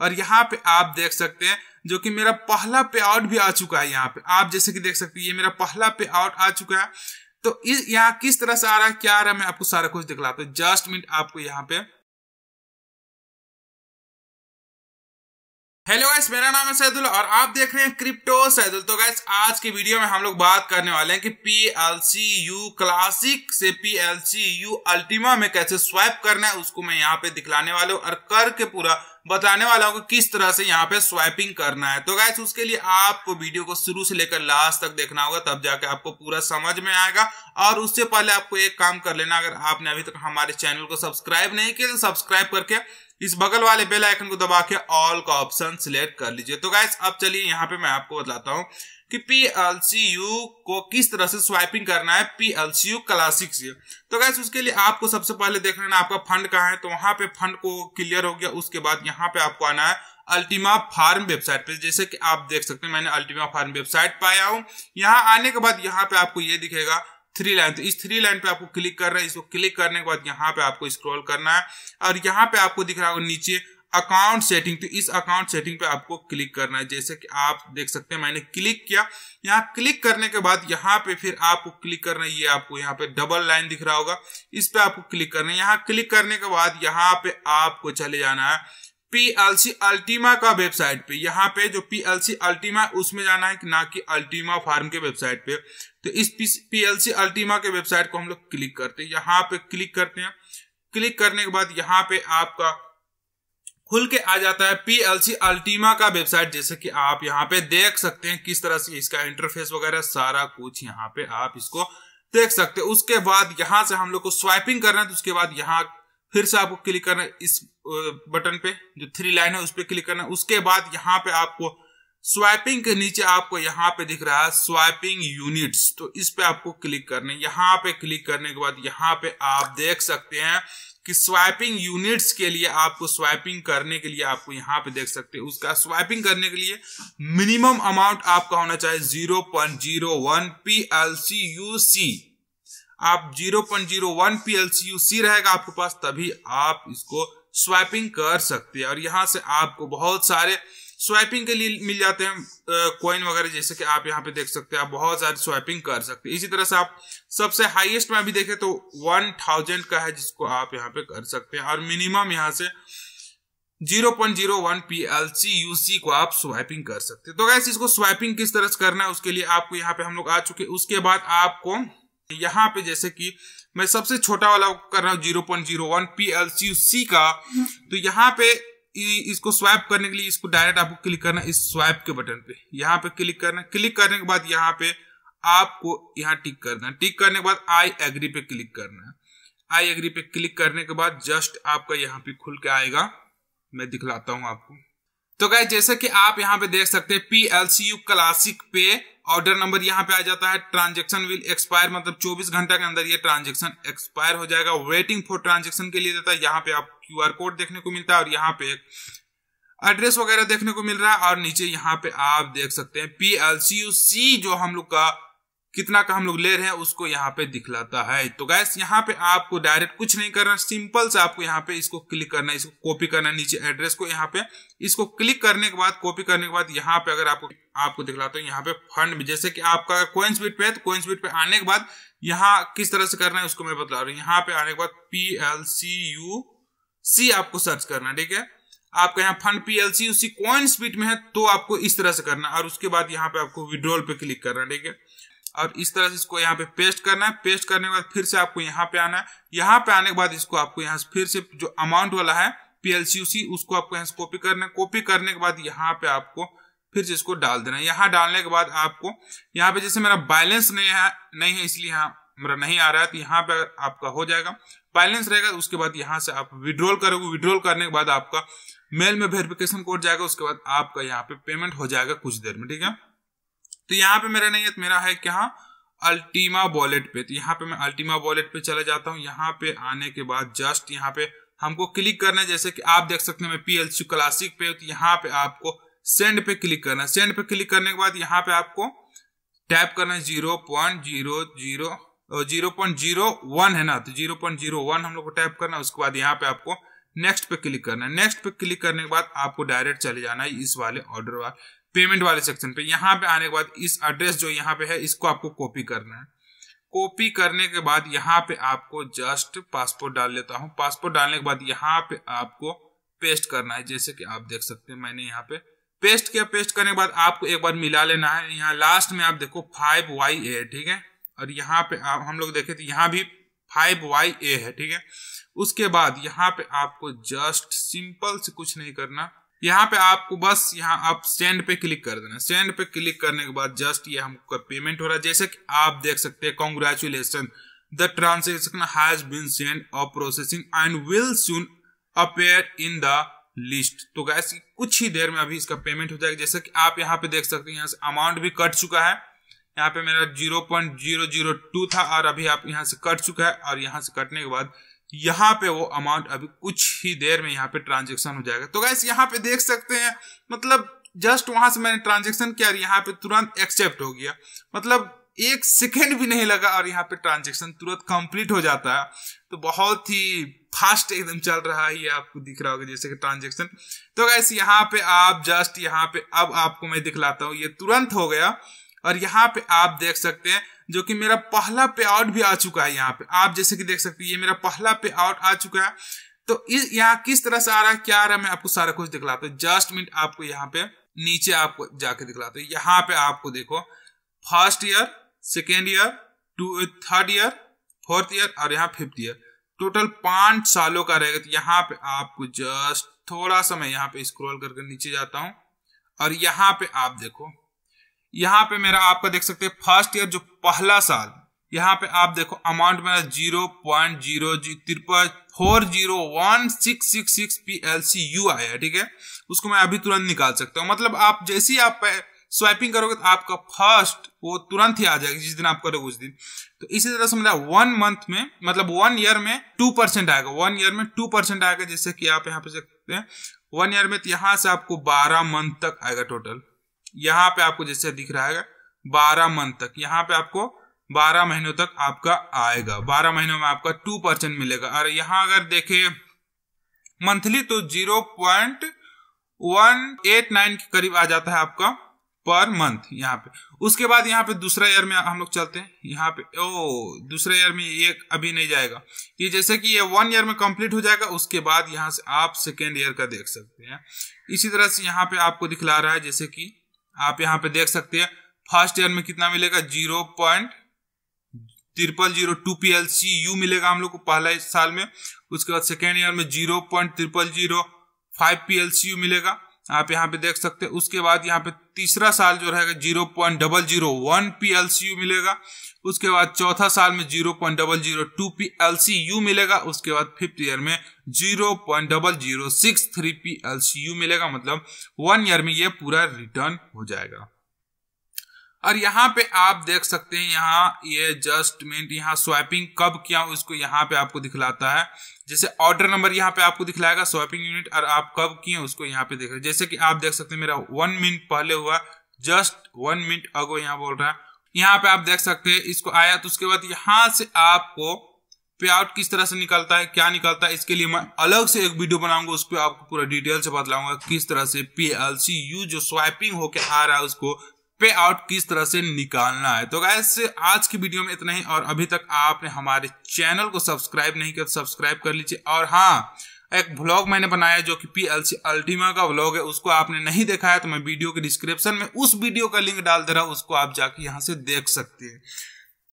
और यहाँ पे आप देख सकते हैं जो कि मेरा पहला पे आउट भी आ चुका है यहाँ पे आप जैसे कि देख सकते हैं ये मेरा पहला पे आउट आ चुका है तो इस यहाँ किस तरह से आ रहा है क्या आ रहा है मैं आपको सारा कुछ दिखलाता हूँ जस्ट मिनट आपको यहाँ पे हेलो गाइस मेरा नाम है सैदुल और आप देख रहे हैं क्रिप्टो सैदुल तो गाइस आज के वीडियो में हम लोग बात करने वाले हैं कि पी यू क्लासिक से पी यू अल्टीमा में कैसे स्वाइप करना है उसको मैं यहाँ पे दिखलाने वाला हूं और करके पूरा बताने वाला हूँ कि किस तरह से यहाँ पे स्वाइपिंग करना है तो गाइस उसके लिए आपको वीडियो को शुरू से लेकर लास्ट तक देखना होगा तब जाके आपको पूरा समझ में आएगा और उससे पहले आपको एक काम कर लेना अगर आपने अभी तक हमारे चैनल को सब्सक्राइब नहीं किया तो सब्सक्राइब करके इस बगल वाले बेल आइकन को दबा के ऑल का ऑप्शन सिलेक्ट कर लीजिए तो गाइस अब चलिए यहाँ पे मैं आपको बताता हूँ कि पी को किस तरह से स्वाइपिंग करना है पी क्लासिक से तो गैस उसके लिए आपको सबसे पहले देख लेना आपका फंड कहाँ है तो वहां पे फंड को क्लियर हो गया उसके बाद यहाँ पे आपको आना है अल्टीमा फार्म वेबसाइट पे जैसे कि आप देख सकते हैं मैंने अल्टीमा फार्म वेबसाइट पर आया हूँ यहाँ आने के बाद यहाँ पे आपको ये दिखेगा थ्री लाइन तो इस थ्री लाइन पे आपको क्लिक करना है इसको क्लिक करने के बाद यहाँ पे आपको स्क्रॉल करना है और यहाँ पे आपको दिख रहा होगा नीचे अकाउंट सेटिंग तो इस अकाउंट सेटिंग पे आपको क्लिक करना है जैसे कि आप देख सकते हैं मैंने क्लिक किया यहाँ क्लिक करने के बाद यहाँ पे फिर आपको क्लिक करना है ये आपको यहाँ पे डबल लाइन दिख रहा होगा इस पे आपको क्लिक करना है यहाँ क्लिक करने के बाद यहाँ पे आपको चले जाना है पीएलसी अल्टीमा का वेबसाइट पे यहाँ पे जो पीएलसी अल्टीमा उसमें जाना है कि ना कि अल्टीमा फार्म के वेबसाइट पे तो इस पीएलसी अल्टीमा के वेबसाइट को हम लोग क्लिक करते हैं यहाँ पे क्लिक करते हैं क्लिक करने के बाद यहाँ पे आपका खुल के आ जाता है पीएलसी अल्टीमा का वेबसाइट जैसे कि आप यहाँ पे देख सकते हैं किस तरह से इसका इंटरफेस वगैरह सारा कुछ यहाँ पे आप इसको देख सकते हैं उसके बाद यहाँ से हम लोग को स्वाइपिंग करना है तो उसके बाद यहाँ फिर से आपको क्लिक करना है इस बटन पे जो थ्री लाइन है उस पर क्लिक करना है उसके बाद यहाँ पे आपको स्वाइपिंग के नीचे आपको यहाँ पे दिख रहा है स्वाइपिंग यूनिट्स तो इस पे आपको क्लिक करना है यहाँ पे क्लिक करने के बाद यहाँ पे आप देख सकते हैं कि स्वैपिंग यूनिट्स के लिए आपको स्वैपिंग करने के लिए आपको यहाँ पे देख सकते हैं उसका स्वैपिंग करने के लिए मिनिमम अमाउंट आपका होना चाहिए zero point zero one P L आप zero point zero one C रहेगा आपके पास तभी आप इसको स्वैपिंग कर सकते हैं और यहाँ से आपको बहुत सारे स्वाइपिंग के लिए मिल जाते हैं कॉइन वगैरह जैसे कि आप यहाँ पे देख सकते हैं आप बहुत सारी स्वाइपिंग कर सकते हैं इसी तरह से आप सबसे हाईएस्ट में अभी देखें तो वन थाउजेंड का है जिसको आप यहाँ पे कर सकते हैं और मिनिमम यहाँ से zero point zero one P L C U C को आप स्वाइपिंग कर सकते हैं तो कैसे इसको स्वाइपिंग किस तरह से करना है उसके लिए आपको यहाँ पे हम लोग आ चुके उसके बाद आपको यहाँ पे जैसे कि मैं सबसे छोटा वाला कर रहा हूँ zero point zero one P L C U C का हम्म। तो यहाँ पे इसको स्वैप करने के लिए इसको डायरेक्ट आपको क्लिक करना इस स्वैप के बटन पे यहाँ पे क्लिक करना क्लिक करने के बाद यहाँ पे आपको यहाँ टिक करना टिक करने के बाद आई एग्री पे क्लिक करना है आई एग्री पे क्लिक करने के बाद जस्ट आपका यहाँ पे खुल के आएगा मैं दिखलाता हूँ आपको तो क्या जैसे कि आप यहाँ पे देख सकते हैं P L C U classic पे ऑर्डर नंबर यहाँ पे आ जाता है ट्रांजेक्शन विल एक्सपायर मतलब 24 घंटा के अंदर ये ट्रांजेक्शन एक्सपायर हो जाएगा वेटिंग फॉर ट्रांजेक्शन के लिए देता है यहाँ पे आप क्यूआर कोड देखने को मिलता है और यहाँ पे एड्रेस वगैरह देखने को मिल रहा है और नीचे यहाँ पे आप देख सकते हैं P L C U C जो हम लोग का कितना का हम लोग ले रहे हैं उसको यहाँ पे दिखलाता है तो गैस यहाँ पे आपको डायरेक्ट कुछ नहीं करना सिंपल से आपको यहाँ पे इसको क्लिक करना इसको कॉपी करना नीचे एड्रेस को यहाँ पे इसको क्लिक करने के बाद कॉपी करने के बाद यहाँ पे अगर आपको आपको दिखलाता हैं यहाँ पे फंड जैसे कि आपका कोइंस बिट पे है तो कोइंस बिट पे आने के बाद यहाँ किस तरह से करना है उसको मैं बता रहा हूँ यहाँ पे आने के बाद P L C U C आपको सर्च करना ठीक है आपका यहाँ फंड पीएलसी उसी कॉइन स्पीड में है तो आपको इस तरह से करना और उसके बाद यहाँ पे आपको विड्रोल पे क्लिक करना ठीक है और इस तरह से इसको यहाँ पे पेस्ट करना है पेस्ट करने के बाद फिर से आपको यहाँ पे आना है यहाँ पे आने के बाद इसको आपको यहाँ से फिर से जो अमाउंट वाला है पीएलसी उसी उसको आपको यहाँ से कॉपी करना है कॉपी करने के बाद यहाँ पे आपको फिर से इसको डाल देना है यहाँ डालने के बाद आपको यहाँ पे जैसे मेरा बैलेंस नहीं है नहीं है इसलिए यहाँ मेरा नहीं आ रहा है तो यहाँ पे आपका हो जाएगा बैलेंस रहेगा उसके बाद यहाँ से आप विड्रॉल करोगे विड्रॉल करने के बाद आपका मेल में वेरिफिकेशन कोड जाएगा उसके बाद आपका यहाँ पे पेमेंट हो जाएगा कुछ देर में ठीक है तो यहाँ पे मेरा नहीं है मेरा है क्या अल्टीमा वॉलेट पे तो यहाँ पे मैं अल्टीमा वॉलेट पे चला जाता हूँ यहाँ पे आने के बाद जस्ट यहाँ पे हमको क्लिक करना है जैसे कि आप देख सकते हैं मैं पीएलसी क्लासिक पे तो यहाँ पे आपको सेंड पे क्लिक करना है सेंड पे क्लिक करने के बाद यहाँ पे आपको टैप करना है जीरो पॉइंट जीरो जीरो तो जीरो पॉइंट जीरो वन है ना तो जीरो पॉइंट जीरो वन हम लोग को टाइप करना है उसके बाद यहाँ पे आपको नेक्स्ट पे क्लिक करना है नेक्स्ट पे क्लिक करने के बाद आपको डायरेक्ट चले जाना है इस वाले ऑर्डर वाले पेमेंट वाले सेक्शन पे यहाँ पे आने के बाद इस एड्रेस जो यहाँ पे है इसको आपको कॉपी करना है कॉपी करने के बाद यहाँ पे आपको जस्ट पासपोर्ट डाल लेता हूँ पासपोर्ट डालने के बाद यहाँ पे आपको पेस्ट करना है जैसे कि आप देख सकते हैं मैंने यहाँ पे पेस्ट किया पेस्ट करने के बाद आपको एक बार मिला लेना है यहाँ लास्ट में आप देखो फाइव वाई ए ठीक है और यहाँ पे आप हम लोग देखे तो यहाँ भी फाइव वाई ए है ठीक है उसके बाद यहाँ पे आपको जस्ट सिंपल से कुछ नहीं करना यहाँ पे आपको बस यहाँ आप सेंड पे क्लिक कर देना सेंड पे क्लिक करने के बाद जस्ट ये हमको पेमेंट हो रहा है जैसे कि आप देख सकते हैं congratulation the transaction has been send a processing and will soon appear in the list तो गैस कुछ ही देर में अभी इसका पेमेंट हो जाएगा जैसे कि आप यहाँ पे देख सकते हैं यहाँ से अमाउंट भी कट चुका है यहाँ पे मेरा zero point zero zero two था और अभी आप यहाँ से कट चुका है और यहाँ से कटने के बाद यहाँ पे वो अमाउंट अभी कुछ ही देर में यहाँ पे ट्रांजेक्शन हो जाएगा तो गैस यहाँ पे देख सकते हैं मतलब जस्ट वहां से मैंने ट्रांजेक्शन किया और यहाँ पे तुरंत एक्सेप्ट हो गया मतलब एक सेकेंड भी नहीं लगा और यहाँ पे ट्रांजेक्शन तुरंत कंप्लीट हो जाता है तो बहुत ही फास्ट एकदम चल रहा है ये आपको दिख रहा होगा जैसे कि ट्रांजेक्शन तो गैस यहाँ पे आप जस्ट यहाँ पे अब आपको मैं दिखलाता हूँ ये तुरंत हो गया और यहाँ पे आप देख सकते हैं जो कि मेरा पहला पे आउट भी आ चुका है यहाँ पे आप जैसे कि देख सकते हैं ये मेरा पहला पे आउट आ चुका है तो इस यहाँ किस तरह से आ रहा है क्या आ रहा है मैं आपको सारा कुछ दिखलाता हूँ जस्ट मिनट आपको यहाँ पे नीचे आपको जाके दिखलाता हूँ यहाँ पे आपको देखो first year second year to third year fourth year और यहाँ फिफ्थ ईयर टोटल पांच सालों का रहेगा तो यहाँ पे आपको जस्ट थोड़ा सा मैं यहाँ पे स्क्रॉल करके नीचे जाता हूँ और यहाँ पे आप देखो यहां पे मेरा आपका देख सकते हैं फर्स्ट ईयर जो पहला साल यहाँ पे आप देखो अमाउंट मेरा जीरो पॉइंट जीरो तिरपन four zero one six six six P L C U आया ठीक है उसको मैं अभी तुरंत निकाल सकता हूँ मतलब आप जैसे ही आप स्वाइपिंग करोगे तो आपका फर्स्ट वो तुरंत ही आ जाएगा जिस दिन आप करोगे उस दिन तो इसी तरह से मतलब वन मंथ में मतलब वन ईयर में टू परसेंट आएगा वन ईयर में टू परसेंट आएगा जैसे कि आप यहाँ पे सकते हैं वन ईयर में तो यहाँ से आपको बारह मंथ तक आएगा टोटल यहाँ पे आपको जैसे दिख रहा है बारह मंथ तक यहाँ पे आपको बारह महीनों तक आपका आएगा बारह महीनों में आपका टू परसेंट मिलेगा और यहाँ अगर देखे मंथली तो zero point one eight nine के करीब आ जाता है आपका पर मंथ यहाँ पे उसके बाद यहाँ पे दूसरा ईयर में हम लोग चलते हैं यहाँ पे ओ दूसरे ईयर में ये अभी नहीं जाएगा ये जैसे कि ये वन ईयर में कंप्लीट हो जाएगा उसके बाद यहाँ से आप सेकेंड ईयर का देख सकते हैं इसी तरह से यहाँ पे आपको दिखला रहा है जैसे कि आप यहाँ पे देख सकते हैं फर्स्ट ईयर में कितना मिलेगा zero point triple zero two P L C U मिलेगा हम लोग को पहला साल में उसके बाद सेकेंड ईयर में zero point triple zero five P L C U मिलेगा आप यहाँ पे देख सकते हैं उसके बाद यहाँ पे तीसरा साल जो रहेगा zero point double zero one P L C U मिलेगा उसके बाद चौथा साल में zero point double zero two P L C U मिलेगा उसके बाद फिफ्थ ईयर में zero point double zero six three P L C U मिलेगा मतलब वन ईयर में ये पूरा रिटर्न हो जाएगा और यहाँ पे आप देख सकते हैं यहाँ ये जस्ट यहाँ स्वैपिंग कब किया उसको यहाँ पे आपको दिखलाता है जैसे ऑर्डर नंबर यहाँ पे आपको दिखलाएगा स्वैपिंग यूनिट और आप कब किए उसको यहाँ पे देख रहे जैसे कि आप देख सकते हैं मेरा वन मिनट पहले हुआ जस्ट वन मिनट अगो यहाँ बोल रहा है यहाँ पे आप देख सकते हैं इसको आया तो उसके बाद यहाँ से आपको पे आउट किस तरह से निकलता है क्या निकलता है इसके लिए मैं अलग से एक वीडियो बनाऊंगा उस पर आपको पूरा डिटेल से बतलाऊंगा किस तरह से पी एल सी यू जो स्वाइपिंग होके आ रहा है उसको पे आउट किस तरह से निकालना है तो गैस आज की वीडियो में इतना ही और अभी तक आपने हमारे चैनल को सब्सक्राइब नहीं किया सब्सक्राइब तो कर लीजिए और हाँ एक ब्लॉग मैंने बनाया जो कि पी एल सी अल्टीमा का ब्लॉग है उसको आपने नहीं देखा है तो मैं वीडियो के डिस्क्रिप्शन में उस वीडियो का लिंक डाल दे रहा हूँ उसको आप जाके यहाँ से देख सकते हैं